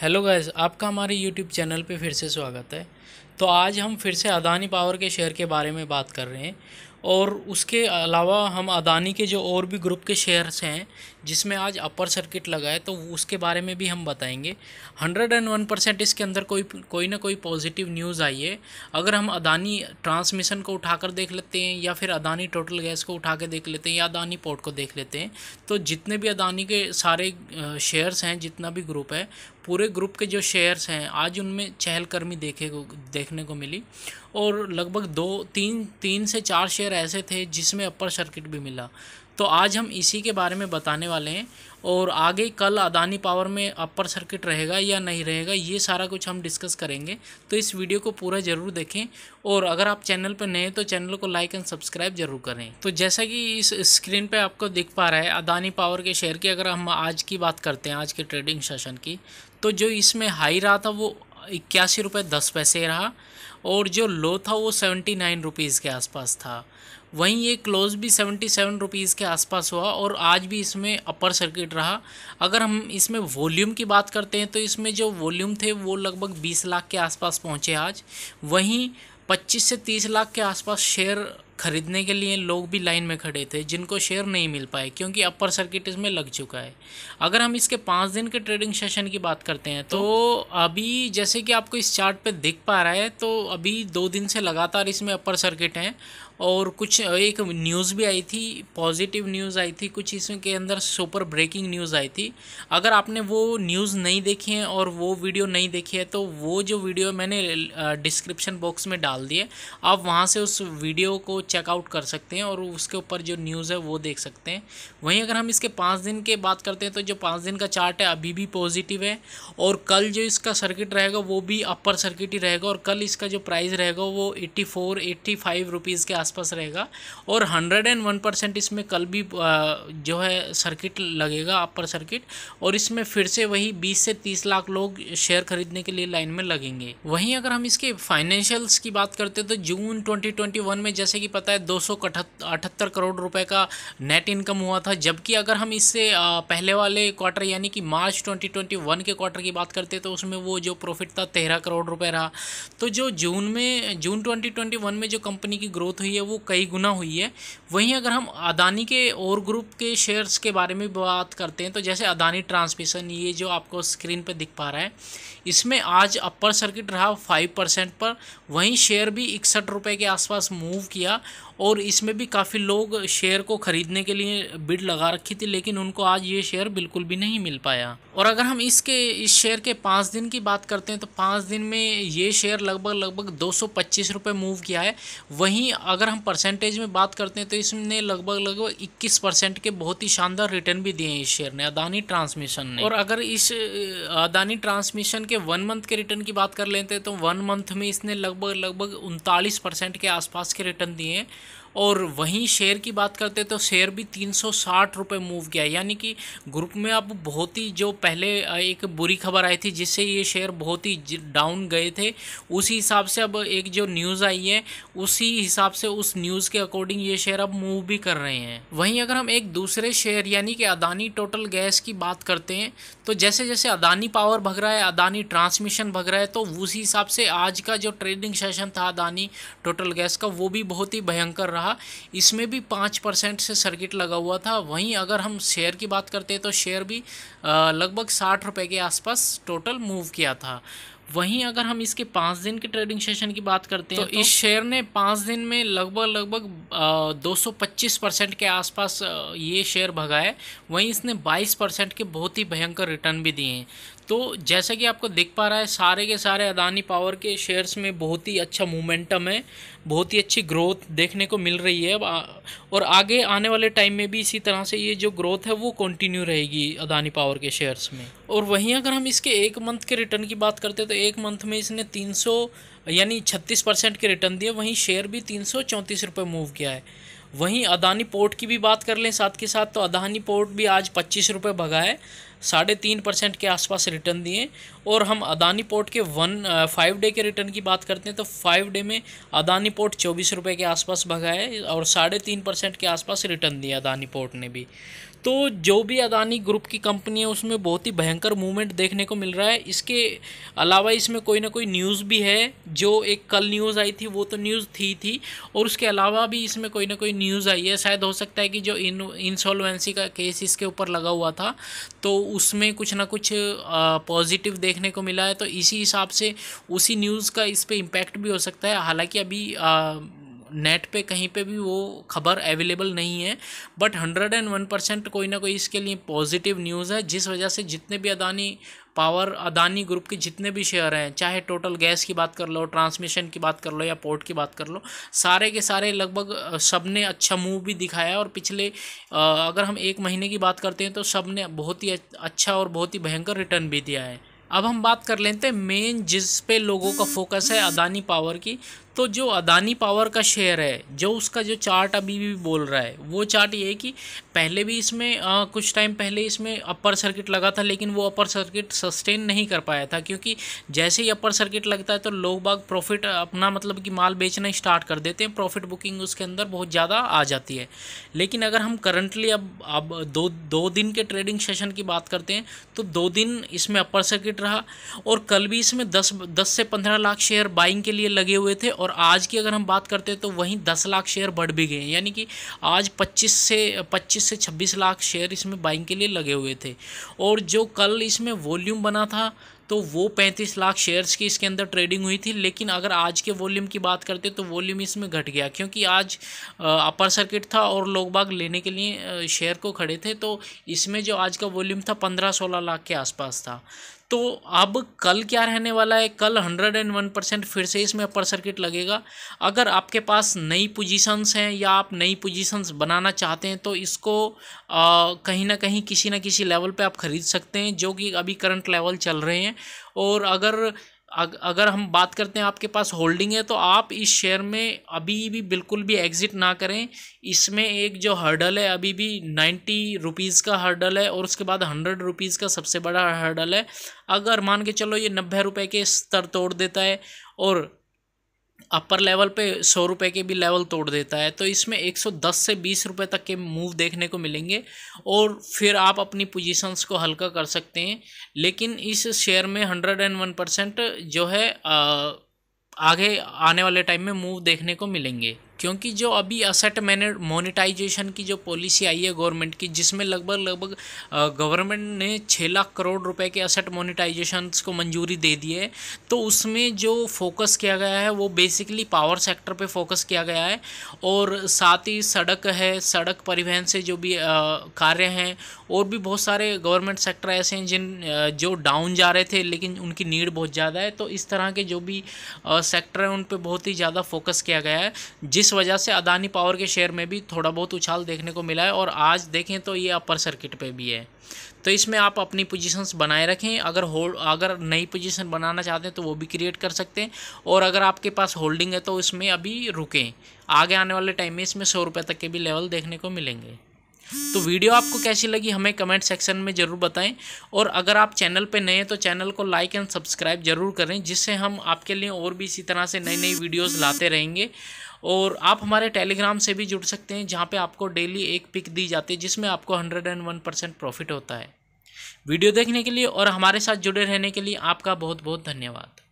hello guys आपका हमारे YouTube channel पे फिर से स्वागत है तो आज हम फिर से अदानी पावर के शेयर के बारे में बात कर रहे हैं और उसके अलावा हम अदानी के जो और भी ग्रुप के शेयर्स हैं जिसमें आज अपर सर्किट लगा है तो उसके बारे में भी हम बताएंगे हंड्रेड एंड वन परसेंट इसके अंदर कोई कोई ना कोई पॉजिटिव न्यूज़ आई है अगर हम अदानी ट्रांसमिशन को उठाकर देख लेते हैं या फिर अदानी टोटल गैस को उठा के देख लेते हैं या अदानी पोर्ट को देख लेते हैं तो जितने भी अदानी के सारे शेयर्स हैं जितना भी ग्रुप है पूरे ग्रुप के जो शेयर्स हैं आज उनमें चहलकर्मी देखे को देखने को मिली और लगभग दो तीन तीन से चार शेयर ऐसे थे जिसमें अपर सर्किट भी मिला तो आज हम इसी के बारे में बताने वाले हैं और आगे कल अदानी पावर में अपर सर्किट रहेगा या नहीं रहेगा ये सारा कुछ हम डिस्कस करेंगे तो इस वीडियो को पूरा ज़रूर देखें और अगर आप चैनल पर नए हैं तो चैनल को लाइक एंड सब्सक्राइब जरूर करें तो जैसा कि इस स्क्रीन पर आपको दिख पा रहा है अदानी पावर के शेयर की अगर हम आज की बात करते हैं आज के ट्रेडिंग सेशन की तो जो इसमें हाई रहा था वो इक्यासी रुपये दस पैसे रहा और जो लो था वो सेवेंटी नाइन रुपीज़ के आसपास था वहीं ये क्लोज़ भी सेवेंटी सेवन रुपीज़ के आसपास हुआ और आज भी इसमें अपर सर्किट रहा अगर हम इसमें वॉल्यूम की बात करते हैं तो इसमें जो वॉल्यूम थे वो लगभग बीस लाख के आसपास पहुँचे आज वहीं पच्चीस से तीस लाख के आसपास शेयर खरीदने के लिए लोग भी लाइन में खड़े थे जिनको शेयर नहीं मिल पाए क्योंकि अपर सर्किट इसमें लग चुका है अगर हम इसके पाँच दिन के ट्रेडिंग सेशन की बात करते हैं तो अभी जैसे कि आपको इस चार्ट पे दिख पा रहा है तो अभी दो दिन से लगातार इसमें अपर सर्किट हैं और कुछ एक न्यूज़ भी आई थी पॉजिटिव न्यूज़ आई थी कुछ इसमें के अंदर सुपर ब्रेकिंग न्यूज़ आई थी अगर आपने वो न्यूज़ नहीं देखी है और वो वीडियो नहीं देखी है तो वो जो वीडियो मैंने डिस्क्रिप्शन बॉक्स में डाल दिए आप वहाँ से उस वीडियो को चेकआउट कर सकते हैं और उसके ऊपर जो न्यूज़ है वो देख सकते हैं वहीं अगर हम इसके पाँच दिन के बात करते हैं तो जो पाँच दिन का चार्ट है अभी भी पॉजिटिव है और कल जो इसका सर्किट रहेगा वो भी अपर सर्किट ही रहेगा और कल इसका जो प्राइस रहेगा वो eighty four eighty five rupees के आसपास रहेगा और 101 परसेंट इसमें कल भी जो है सर्किट लगेगा अपर सर्किट और इसमें फिर से वही 20 से 30 लाख लोग शेयर खरीदने के लिए लाइन में लगेंगे वहीं अगर हम इसके फाइनेंशियल्स की बात करते तो जून 2021 में जैसे कि पता है दो करोड़ रुपए का नेट इनकम हुआ था जबकि अगर हम इससे पहले वाले क्वार्टर यानी कि मार्च ट्वेंटी के क्वार्टर की बात करते तो उसमें वो जो प्रॉफिट था तेरह करोड़ रुपए रहा तो जो जून में जून वन में जो कंपनी की ग्रोथ हुई हुई है वो कई गुना हुई है वहीं अगर हम अदानी के और ग्रुप के शेयर्स के बारे में बात करते हैं तो जैसे अदानी ट्रांसमिशन ये जो आपको स्क्रीन पर दिख पा रहा है इसमें आज अपर सर्किट रहा फाइव परसेंट पर वहीं शेयर भी इकसठ रुपये के आसपास मूव किया और इसमें भी काफ़ी लोग शेयर को ख़रीदने के लिए बिड लगा रखी थी लेकिन उनको आज ये शेयर बिल्कुल भी नहीं मिल पाया और अगर हम इसके इस शेयर के पाँच दिन की बात करते हैं तो पाँच दिन में ये शेयर लगभग लगभग दो सौ मूव किया है वहीं अगर अगर हम परसेंटेज में बात करते हैं तो इसने लगभग लगभग 21 परसेंट के बहुत ही शानदार रिटर्न भी दिए हैं इस शेयर ने अदानी ट्रांसमिशन ने और अगर इस अदानी ट्रांसमिशन के वन मंथ के रिटर्न की बात कर लेते हैं तो वन मंथ में इसने लगभग लगभग उनतालीस परसेंट के आसपास के रिटर्न दिए हैं और वहीं शेयर की बात करते तो शेयर भी तीन सौ साठ रुपये मूव किया यानी कि ग्रुप में अब बहुत ही जो पहले एक बुरी खबर आई थी जिससे ये शेयर बहुत ही डाउन गए थे उसी हिसाब से अब एक जो न्यूज़ आई है उसी हिसाब से उस न्यूज़ के अकॉर्डिंग ये शेयर अब मूव भी कर रहे हैं वहीं अगर हम एक दूसरे शेयर यानी कि अदानी टोटल गैस की बात करते हैं तो जैसे जैसे अदानी पावर भग रहा है अदानी ट्रांसमिशन भग रहा है तो उसी हिसाब से आज का जो ट्रेडिंग सेशन था अदानी टोटल गैस का वो भी बहुत ही भयंकर रहा रहा इसमें भी पाँच परसेंट से सर्किट लगा हुआ था वहीं अगर हम शेयर की बात करते हैं तो शेयर भी लगभग साठ रुपये के आसपास टोटल मूव किया था वहीं अगर हम इसके पाँच दिन के ट्रेडिंग सेशन की बात करते हैं तो, तो इस शेयर ने पाँच दिन में लगभग लगभग 225 परसेंट के आसपास ये शेयर भगाए वहीं इसने 22 परसेंट के बहुत ही भयंकर रिटर्न भी दिए हैं तो जैसा कि आपको दिख पा रहा है सारे के सारे अदानी पावर के शेयर्स में बहुत ही अच्छा मोमेंटम है बहुत ही अच्छी ग्रोथ देखने को मिल रही है और आगे आने वाले टाइम में भी इसी तरह से ये जो ग्रोथ है वो कंटिन्यू रहेगी अदानी पावर के शेयर्स में और वहीं अगर हम इसके एक मंथ के रिटर्न की बात करते हैं तो एक मंथ में इसने तीन यानी छत्तीस परसेंट के रिटर्न दिए वहीं शेयर भी तीन सौ रुपये मूव किया है वहीं अदानी पोर्ट की भी बात कर लें साथ के साथ तो अदानी पोर्ट भी आज पच्चीस रुपये भगा है साढ़े तीन परसेंट के आसपास रिटर्न दिए और हम अदानी पोर्ट के वन फाइव डे के रिटर्न की बात करते हैं तो फाइव डे में अदानी पोर्ट चौबीस रुपये के आसपास भगा है और साढ़े तीन परसेंट के आसपास रिटर्न दिया अदानी पोर्ट ने भी तो जो भी अदानी ग्रुप की कंपनी है उसमें बहुत ही भयंकर मूवमेंट देखने को मिल रहा है इसके अलावा इसमें कोई ना कोई न्यूज़ भी है जो एक कल न्यूज़ आई थी वो तो न्यूज़ थी थी और उसके अलावा भी इसमें कोई ना कोई न्यूज़ आई है शायद हो सकता है कि जो इन इंसॉल्वेंसी का केस इसके ऊपर लगा हुआ था तो उसमें कुछ ना कुछ पॉजिटिव देखने को मिला है तो इसी हिसाब से उसी न्यूज़ का इस पर इम्पैक्ट भी हो सकता है हालांकि अभी आ, नेट पे कहीं पे भी वो खबर अवेलेबल नहीं है but hundred and one percent कोई ना कोई इसके लिए पॉजिटिव न्यूज़ है जिस वजह से जितने भी अदानी पावर अदानी ग्रुप के जितने भी शेयर हैं चाहे टोटल गैस की बात कर लो ट्रांसमिशन की बात कर लो या पोर्ट की बात कर लो सारे के सारे लगभग सब ने अच्छा मूव भी दिखाया और पिछले अगर हम एक महीने की बात करते हैं तो सब ने बहुत ही अच्छा और बहुत ही भयंकर रिटर्न भी दिया है अब हम बात कर लेते हैं मेन जिस पे लोगों का फोकस है अदानी पावर की तो जो अदानी पावर का शेयर है जो उसका जो चार्ट अभी भी बोल रहा है वो चार्ट ये है कि पहले भी इसमें आ, कुछ टाइम पहले इसमें अपर सर्किट लगा था लेकिन वो अपर सर्किट सस्टेन नहीं कर पाया था क्योंकि जैसे ही अपर सर्किट लगता है तो लोग बाग प्रॉफिट अपना मतलब कि माल बेचना स्टार्ट कर देते हैं प्रॉफिट बुकिंग उसके अंदर बहुत ज़्यादा आ जाती है लेकिन अगर हम करंटली अब अब दो दो दिन के ट्रेडिंग सेशन की बात करते हैं तो दो दिन इसमें अपर सर्किट रहा और कल भी इसमें दस दस से पंद्रह लाख शेयर बाइंग के लिए लगे हुए थे और और आज की अगर हम बात करते हैं तो वहीं दस लाख शेयर बढ़ भी गए यानी कि आज पच्चीस से पच्चीस से छब्बीस लाख शेयर इसमें बाइंग के लिए लगे हुए थे और जो कल इसमें वॉल्यूम बना था तो वो पैंतीस लाख शेयर्स की इसके अंदर ट्रेडिंग हुई थी लेकिन अगर आज के वॉल्यूम की बात करते तो वॉल्यूम इसमें घट गया क्योंकि आज अपर सर्किट था और लोग बाग लेने के लिए शेयर को खड़े थे तो इसमें जो आज का वॉल्यूम था पंद्रह सोलह लाख के आसपास था तो अब कल क्या रहने वाला है कल हंड्रेड एंड वन परसेंट फिर से इसमें अपर सर्किट लगेगा अगर आपके पास नई पोजीशंस हैं या आप नई पोजीशंस बनाना चाहते हैं तो इसको कहीं ना कहीं किसी ना किसी लेवल पे आप ख़रीद सकते हैं जो कि अभी करंट लेवल चल रहे हैं और अगर अग, अगर हम बात करते हैं आपके पास होल्डिंग है तो आप इस शेयर में अभी भी बिल्कुल भी एग्ज़िट ना करें इसमें एक जो हर्डल है अभी भी नाइन्टी रुपीज़ का हर्डल है और उसके बाद हंड्रेड रुपीज़ का सबसे बड़ा हर्डल है अगर मान के चलो ये नब्बे रुपये के स्तर तोड़ देता है और अपर लेवल पे सौ रुपये के भी लेवल तोड़ देता है तो इसमें 110 से बीस रुपये तक के मूव देखने को मिलेंगे और फिर आप अपनी पोजीशंस को हल्का कर सकते हैं लेकिन इस शेयर में 101 परसेंट जो है आगे आने वाले टाइम में मूव देखने को मिलेंगे क्योंकि जो अभी असेट मैने मोनिटाइजेशन की जो पॉलिसी आई है गवर्नमेंट की जिसमें लगभग लगभग गवर्नमेंट ने छः लाख करोड़ रुपए के असेट मोनिटाइजेशन को मंजूरी दे दी है तो उसमें जो फोकस किया गया है वो बेसिकली पावर सेक्टर पे फोकस किया गया है और साथ ही सड़क है सड़क परिवहन से जो भी कार्य हैं और भी बहुत सारे गवर्नमेंट सेक्टर ऐसे हैं जिन जो डाउन जा रहे थे लेकिन उनकी नीड बहुत ज़्यादा है तो इस तरह के जो भी सेक्टर हैं उन पर बहुत ही ज़्यादा फोकस किया गया है जिस इस वजह से अदानी पावर के शेयर में भी थोड़ा बहुत उछाल देखने को मिला है और आज देखें तो ये अपर सर्किट पे भी है तो इसमें आप अपनी पोजीशंस बनाए रखें अगर होल्ड अगर नई पोजीशन बनाना चाहते हैं तो वो भी क्रिएट कर सकते हैं और अगर आपके पास होल्डिंग है तो इसमें अभी रुकें आगे आने वाले टाइम में इसमें सौ रुपये तक के भी लेवल देखने को मिलेंगे तो वीडियो आपको कैसी लगी हमें कमेंट सेक्शन में ज़रूर बताएं और अगर आप चैनल पर नए हैं तो चैनल को लाइक एंड सब्सक्राइब जरूर करें जिससे हम आपके लिए और भी इसी तरह से नई नई वीडियोस लाते रहेंगे और आप हमारे टेलीग्राम से भी जुड़ सकते हैं जहाँ पे आपको डेली एक पिक दी जाती है जिसमें आपको hundred and one percent profit होता है वीडियो देखने के लिए और हमारे साथ जुड़े रहने के लिए आपका बहुत बहुत धन्यवाद